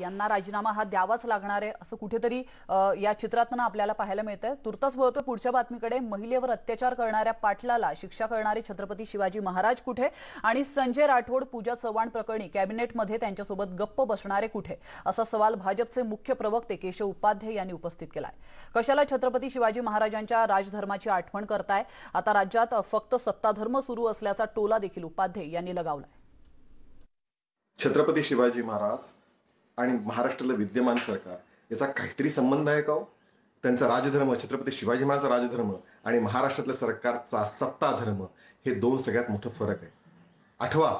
यांना राजीनामा हा द्यावाच लागणार आहे असं कुठेतरी या चित्रातनं आपल्याला पाहायला मिळतंय तुर्तास बोलतो पुढच्या बातमीकडे महिलेवर अत्याचार करणाऱ्या पाटलाला शिक्षा करणारे छत्रपती शिवाजी महाराज कुठे आणि संजय राठोड पूजा चव्हाण प्रकरणी कॅबिनेटमध्ये त्यांच्यासोबत गप्प बसणारे कुठे असा सवाल भाजपचे मुख्य प्रवक्ते केशव उपाध्ये यांनी उपस्थित केलाय कशाला छत्रपती शिवाजी महाराजांच्या राजधर्माची आठवण करताय आता राज्यात फक्त सत्ताधर्म सुरू असल्याचा टोला देखील उपाध्ये यांनी लगावलाय छत्रपती शिवाजी महाराज आणि महाराष्ट्राला विद्यमान सरकार याचा काहीतरी संबंध आहे का हो त्यांचा राजधर्म छत्रपती शिवाजी महाराजांचा राजधर्म आणि महाराष्ट्रातल्या सरकारचा सत्ताधर्म हे दोन सगळ्यात मोठं फरक आहे आठवा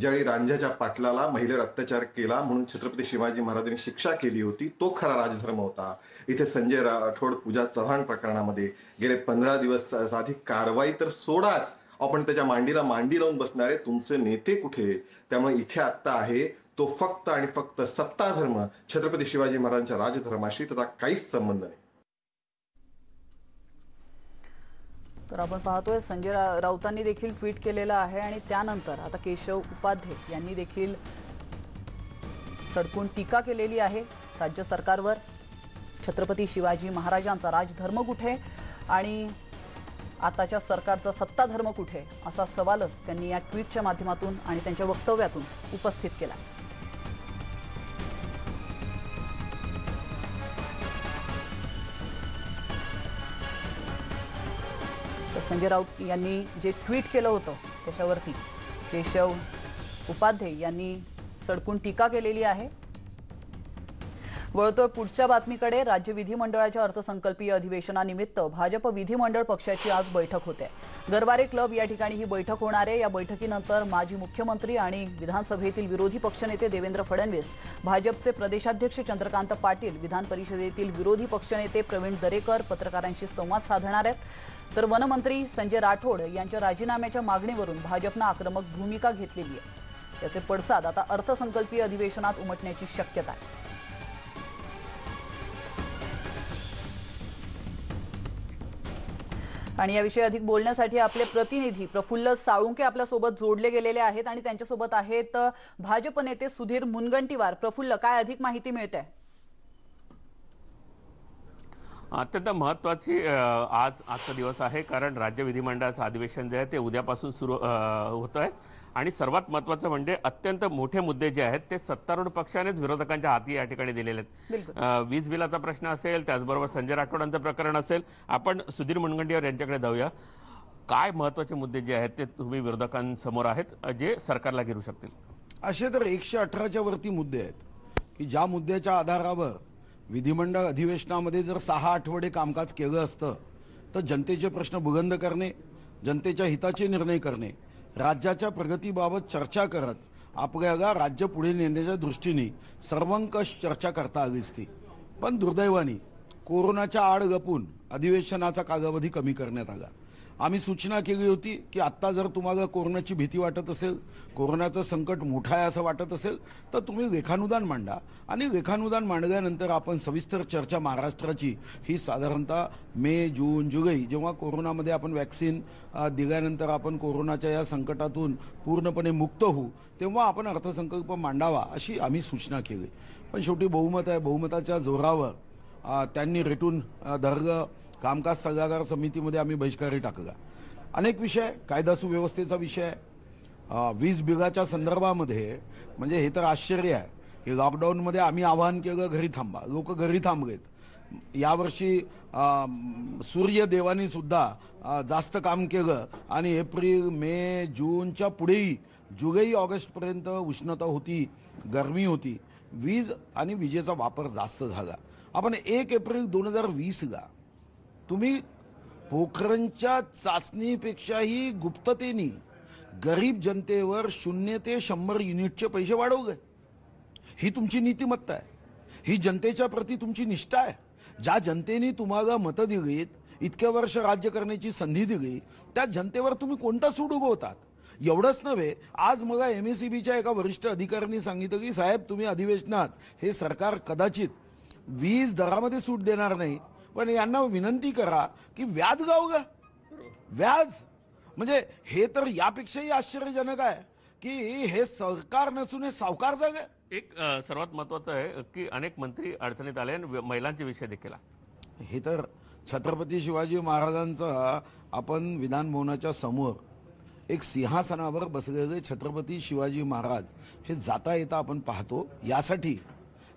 ज्यावेळी रांजाच्या पाटलाला महिलेवर अत्याचार केला म्हणून छत्रपती शिवाजी महाराजांनी शिक्षा केली होती तो खरा राजधर्म होता इथे संजय राठोड पूजा चव्हाण प्रकरणामध्ये गेले पंधरा दिवस साधी कारवाई तर सोडाच आपण त्याच्या मांडीला मांडी लावून बसणारे तुमचे नेते कुठे त्यामुळे इथे आत्ता आहे तो फक्त आणि फक्त सत्ता धर्म छत्रपती शिवाजी महाराजांच्या राजधर्माशी त्याचा काहीच संबंध नाही तर आपण पाहतोय संजय राऊतांनी देखील ट्विट केलेलं आहे आणि त्यानंतर आता केशव उपाध्ये यांनी देखील सडकून टीका केलेली आहे राज्य सरकारवर छत्रपती शिवाजी महाराजांचा राजधर्म कुठे आणि आताच्या सरकारचा सत्ताधर्म कुठे असा सवालच त्यांनी या ट्विटच्या माध्यमातून आणि त्यांच्या वक्तव्यातून उपस्थित केला संजय राऊत यांनी जे ट्विट केलं होतं त्याच्यावरती केशव उपाध्ये यांनी सडकून टीका केलेली आहे वळतोय पुढच्या बातमीकडे राज्य विधिमंडळाच्या अर्थसंकल्पीय अधिवेशनानिमित्त भाजप विधिमंडळ पक्षाची आज बैठक होते दरबारे क्लब या ठिकाणी ही बैठक होणार आहे या बैठकीनंतर माजी मुख्यमंत्री आणि विधानसभेतील विरोधी पक्षनेते देवेंद्र फडणवीस भाजपचे प्रदेशाध्यक्ष चंद्रकांत पाटील विधान परिषदेतील विरोधी पक्षनेते प्रवीण दरेकर पत्रकारांशी संवाद साधणार आहेत तर वनमंत्री संजय राठोड यांच्या राजीनाम्याच्या मागणीवरून भाजपनं आक्रमक भूमिका घेतलेली आहे त्याचे पडसाद आता अर्थसंकल्पीय अधिवेशनात उमटण्याची शक्यता आहे आणि याविषयी अधिक बोलण्यासाठी आपले प्रतिनिधी प्रफुल्ल साळुंके आपल्यासोबत जोडले गेलेले आहेत आणि त्यांच्यासोबत आहेत भाजप नेते सुधीर मुनगंटीवार प्रफुल्ल काय अधिक माहिती मिळते अत्यंत महत्वाची आज आजचा दिवस आहे कारण राज्य विधिमंडळाचं अधिवेशन जे आहे ते उद्यापासून सुरू होतं आहे आणि सर्वात महत्त्वाचं म्हणजे अत्यंत मोठे मुद्दे जे आहेत ते सत्तारूढ पक्षानेच विरोधकांच्या हाती या ठिकाणी दिलेले आहेत वीज बिलाचा प्रश्न असेल त्याचबरोबर संजय राठोडांचं प्रकरण असेल आपण सुधीर मुनगंटीवार यांच्याकडे जाऊया काय महत्त्वाचे मुद्दे जे आहेत ते तुम्ही विरोधकांसमोर आहेत जे सरकारला घेरू शकतील असे तर एकशे अठराच्या वरती मुद्दे आहेत की ज्या मुद्द्याच्या आधारावर विधिमंडळ अधिवेशनामध्ये जर सहा आठवडे कामकाज केलं असतं तर जनतेचे प्रश्न बुगंद करणे जनतेच्या हिताचे निर्णय करणे राज्याच्या प्रगतीबाबत चर्चा करत आपल्याला राज्य पुढे नेण्याच्या दृष्टीने सर्वंकष चर्चा करता आली असती पण दुर्दैवाने कोरोनाच्या आड गपून अधिवेशनाचा कालावधी कमी करण्यात आला आम्ही सूचना केली होती की आत्ता जर तुम्हाला कोरोनाची भीती वाटत असेल कोरोनाचं संकट मोठं आहे असं वाटत असेल तर तुम्ही लेखानुदान मांडा आणि लेखानुदान मांडल्यानंतर आपण सविस्तर चर्चा महाराष्ट्राची ही साधारणतः मे जून जुलै जेव्हा कोरोनामध्ये आपण वॅक्सिन दिल्यानंतर आपण कोरोनाच्या या संकटातून पूर्णपणे मुक्त होऊ तेव्हा आपण अर्थसंकल्प मांडावा अशी आम्ही सूचना केली पण शेवटी बहुमत आहे बहुमताच्या जोरावर त्यांनी रेटून धरलं कामकाज सल्लागार समितीमध्ये आम्ही बहिष्कारी टाकला अनेक विषय कायदा सुव्यवस्थेचा विषय वीज बिलाच्या संदर्भामध्ये म्हणजे हे तर आश्चर्य आहे की लॉकडाऊनमध्ये आम्ही आवाहन केलं घरी थांबा लोक घरी थांबलेत यावर्षी सूर्यदेवानी सुद्धा जास्त काम केलं आणि एप्रिल मे जूनच्या पुढेही जुलै ऑगस्टपर्यंत उष्णता होती गरमी होती वीज आणि विजेचा वापर जास्त झाला आपण एक एप्रिल दोन हजार वीसला तुम्ही पोखरणच्या चाचणीपेक्षाही गुप्ततेने गरीब जनतेवर शून्य ते शंभर युनिटचे पैसे वाढवले ही तुमची नीतिमत्ता आहे ही जनतेच्या प्रती तुमची निष्ठा आहे ज्या जनतेने तुम्हाला मतं दिलीत इतक्या वर्ष राज्य करण्याची संधी दिली त्या जनतेवर तुम्ही कोणता सूड उगवतात एवढंच नव्हे आज मला एम बीच्या एका वरिष्ठ अधिकाऱ्यांनी सांगितलं की साहेब तुम्ही अधिवेशनात हे सरकार कदाचित वीज दरामध्ये सूट देणार नाही पण यांना विनंती करा की व्याज गाव गा व्याज म्हणजे हे तर यापेक्षाही आश्चर्यजनक आहे की हे सरकार नसून हे सावकार जग एक सर्वात महत्वाचं आहे की अनेक मंत्री अडचणीत आले आणि महिलांचे विषय देखील हे तर छत्रपती शिवाजी महाराजांचा आपण विधानभवनाच्या समोर एक सिंहासनावर बसलेले छत्रपती शिवाजी महाराज हे जाता येता आपण पाहतो यासाठी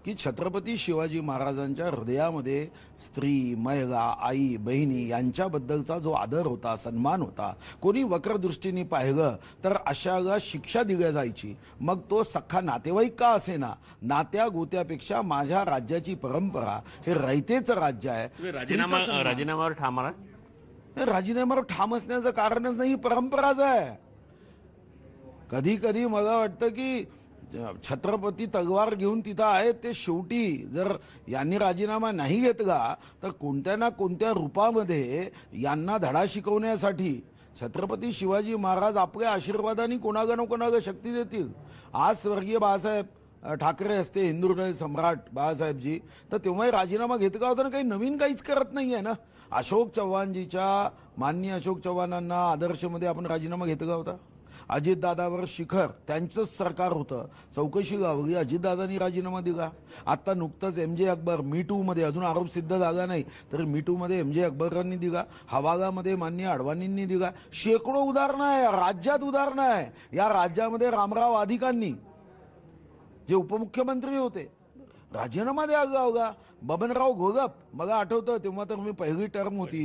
की छत्रपती शिवाजी महाराजांच्या हृदयामध्ये स्त्री महिला आई बहिणी यांच्याबद्दलचा जो आदर होता सन्मान होता कोणी वक्रदृष्टीने पाहिलं तर अशाला शिक्षा दिल्या जायची मग तो सख्खा नातेवाईक का असेना नात्या गोत्यापेक्षा माझ्या राज्याची परंपरा हे रयतेचं राज्य आहे राजीनामा ठाम राजीनाम्यावर ठाम असण्याचं कारणच नाही ही परंपराच आहे कधी कधी मला वाटतं की छत्रपती तगवार घेऊन तिथं आहेत ते शेवटी जर यांनी राजीनामा नाही घेत गा तर कोणत्या ना कोणत्या रूपामध्ये यांना धडा शिकवण्यासाठी छत्रपती शिवाजी महाराज आपल्या आशीर्वादाने कोणागं कोणागं शक्ती देतील आज स्वर्गीय बाळासाहेब ठाकरे असते हिंदू सम्राट बाळासाहेबजी तर तेव्हाही राजीनामा घेतगा होता ना काही नवीन काहीच करत नाही आहे ना अशोक चव्हाणजीच्या माननीय अशोक चव्हाणांना आदर्शमध्ये आपण राजीनामा घेतगा होता अजितदादावर शिखर त्यांचंच सरकार होतं चौकशी गावली अजितदादांनी राजीनामा दिला आता नुकतंच एम जे अकबर मी टूमध्ये अजून आरोप सिद्ध झाला नाही तर मी टूमध्ये एम जे अकबरांनी दिला हवागामध्ये मान्य अडवाणींनी दिला शेकडो उदाहरणं आहे राज्यात उदाहरणं आहे या राज्यामध्ये रामराव अधिकांनी जे उपमुख्यमंत्री होते राजीनामा द्या अवघा बबनराव घोगप मला आठवतं तेव्हा तर मी पहिली टर्म होती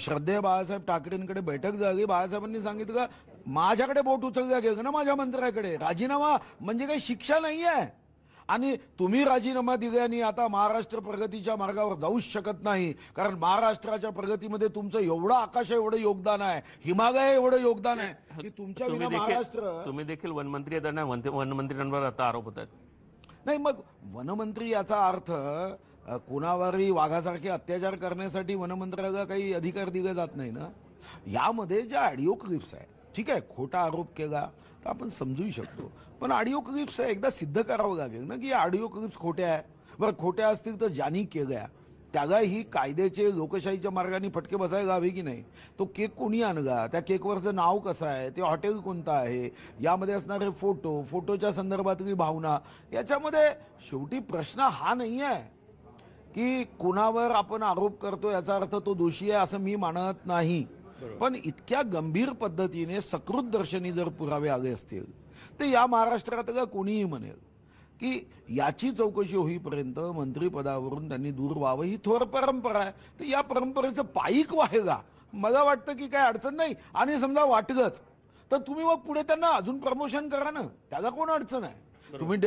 श्रद्धे बाळासाहेब ठाकरेंकडे बैठक झाली बाळासाहेबांनी सांगितलं का माझ्याकडे बोट उचलल्या गेलं ना माझ्या मंत्र्याकडे राजीनामा म्हणजे काही शिक्षा नाही आहे आणि तुम्ही राजीनामा दिल्याने आता महाराष्ट्र प्रगतीच्या मार्गावर जाऊच शकत नाही कारण महाराष्ट्राच्या प्रगतीमध्ये तुमचं एवढं आकाश एवढं योगदान आहे हिमालय एवढं योगदान आहे की तुमच्या तुम्ही देखील वनमंत्री वनमंत्र्यांवर आता आरोप होतात नाही मग वनमंत्री याचा अर्थ कोणावरही वाघासारखे अत्याचार करण्यासाठी वनमंत्र्याला काही अधिकार दिले जात नाही ना यामध्ये ज्या ऑडिओ क्लिप्स आहे ठीक आहे खोटा आरोप केला तर आपण समजू शकतो पण ऑडिओ क्लिप्स एकदा सिद्ध करावं लागेल ना की ऑडिओ क्लिप्स खोट्या आहे बरं खोट्या असतील तर ज्यांनी केल्या त्यागा ही कायद्याचे लोकशाहीच्या मार्गाने फटके बसायला हवे की नाही तो केक कोणी आणला त्या केकवरचं नाव कसं आहे ते हॉटेल कोणतं आहे यामध्ये असणारे फोटो फोटोच्या संदर्भातली भावना याच्यामध्ये शेवटी प्रश्न हा नाही आहे की कुणावर आपण आरोप करतो याचा अर्थ तो दोषी आहे असं मी मानत नाही पण इतक्या गंभीर पद्धतीने सकृत दर्शनी जर पुरावे आले असतील तर या महाराष्ट्रात का कोणीही म्हणेल की याची चौकशी होईपर्यंत मंत्रिपदावरून त्यांनी दूर व्हावं ही थोर परंपरा आहे तर या परंपरेचं पायिक वाहेगा मला वाटतं की काय अडचण नाही आणि समजा वाटगच तर तुम्ही मग पुढे त्यांना अजून प्रमोशन करा ना त्याला कोण अडचण आहे तुम्ही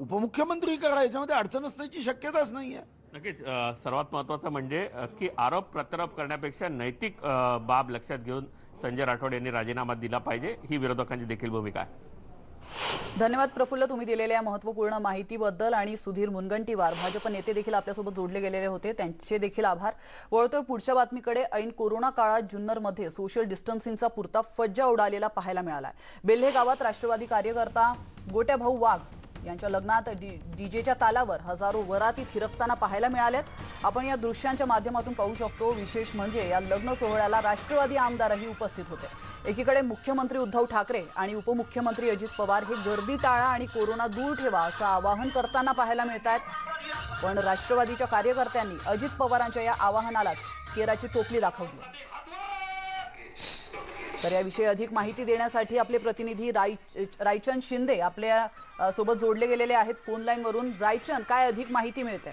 उपमुख्यमंत्री करा याच्यामध्ये अडचण असण्याची शक्यताच नाही नक्कीच सर्वात महत्वाचं म्हणजे की आरोप प्रत्यारोप करण्यापेक्षा नैतिक बाब लक्षात घेऊन संजय राठोड यांनी राजीनामा दिला पाहिजे ही विरोधकांची देखील भूमिका आहे धन्यवाद प्रफुल्ल तुम्ही दिलेल्या महत्वपूर्ण माहितीबद्दल आणि सुधीर मुनगंटीवार भाजप नेते देखील आपल्यासोबत जोडले गेलेले होते त्यांचे देखील आभार वळतोय पुढच्या बातमीकडे ऐन कोरोना काळात जुन्नरमध्ये सोशल डिस्टन्सिंगचा पुरता फज्जा उडालेला पाहायला मिळाला बेल्हे गावात राष्ट्रवादी कार्यकर्ता गोट्याभाऊ वाघ यांच्या लग्नात डीजेच्या तालावर हजारो वराती थिरकताना पाहायला मिळाल्यात आपण या दृश्यांच्या माध्यमातून पाहू शकतो विशेष म्हणजे या लग्न सोहळ्याला राष्ट्रवादी आमदारही उपस्थित होते एकीकडे मुख्यमंत्री उद्धव ठाकरे आणि उपमुख्यमंत्री अजित पवार हे गर्दी टाळा आणि कोरोना दूर ठेवा असं आवाहन करताना पाहायला मिळत आहेत पण राष्ट्रवादीच्या कार्यकर्त्यांनी अजित पवारांच्या या आवाहनालाच केराची टोपली दाखवली तर याविषयी अधिक माहिती देण्यासाठी आपले प्रतिनिधी राय रायचंद शिंदे आपल्या सोबत जोडले गेलेले आहेत फोन लाईन वरून रायचंद काय अधिक माहिती मिळते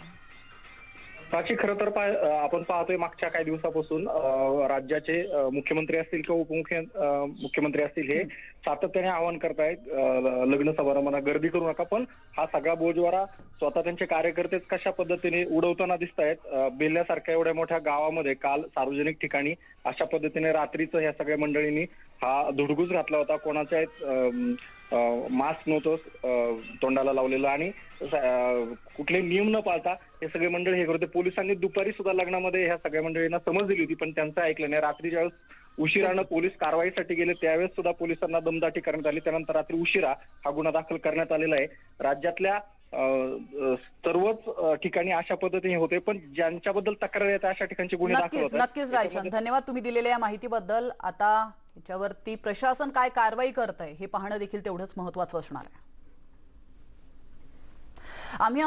साक्षी खरं तर आपण पाहतोय मागच्या काही दिवसापासून राज्याचे मुख्यमंत्री असतील किंवा उपमुख्य मुख्यमंत्री असतील हे सातत्याने आवाहन करतायत लग्न समारंभांना गर्दी करू नका पण हा सगळा बोजवारा स्वतः त्यांचे कार्यकर्तेच कशा पद्धतीने उडवताना दिसतायत आहेत बेल्ल्यासारख्या एवढ्या मोठ्या गावामध्ये काल सार्वजनिक ठिकाणी अशा पद्धतीने रात्रीचं या सगळ्या मंडळींनी हा धुडगूस घातला होता एक मास्क नव्हतो तोंडाला लावलेला आणि कुठले नियम न पाळता हे सगळे मंडळ हे करते पोलिसांनी दुपारी सुद्धा लग्नामध्ये ह्या सगळ्या मंडळींना समज दिली होती पण त्यांचं ऐकलं नाही रात्री ज्यावेळेस उशिरानं पोलीस कारवाईसाठी गेले त्यावेळेस सुद्धा पोलिसांना दमदाटी करण्यात आली त्यानंतर रात्री उशिरा हा गुन्हा दाखल करण्यात आलेला आहे राज्यातल्या सर्वच ठिकाणी अशा पद्धतीने होते पण ज्यांच्याबद्दल तक्रार येते अशा ठिकाणचे गुन्हे दाखल नक्कीच रायचंद धन्यवाद तुम्ही दिलेल्या या माहितीबद्दल आता याच्यावरती प्रशासन काय कारवाई करत आहे हे पाहणं देखील तेवढंच महत्वाचं असणार आहे आम्ही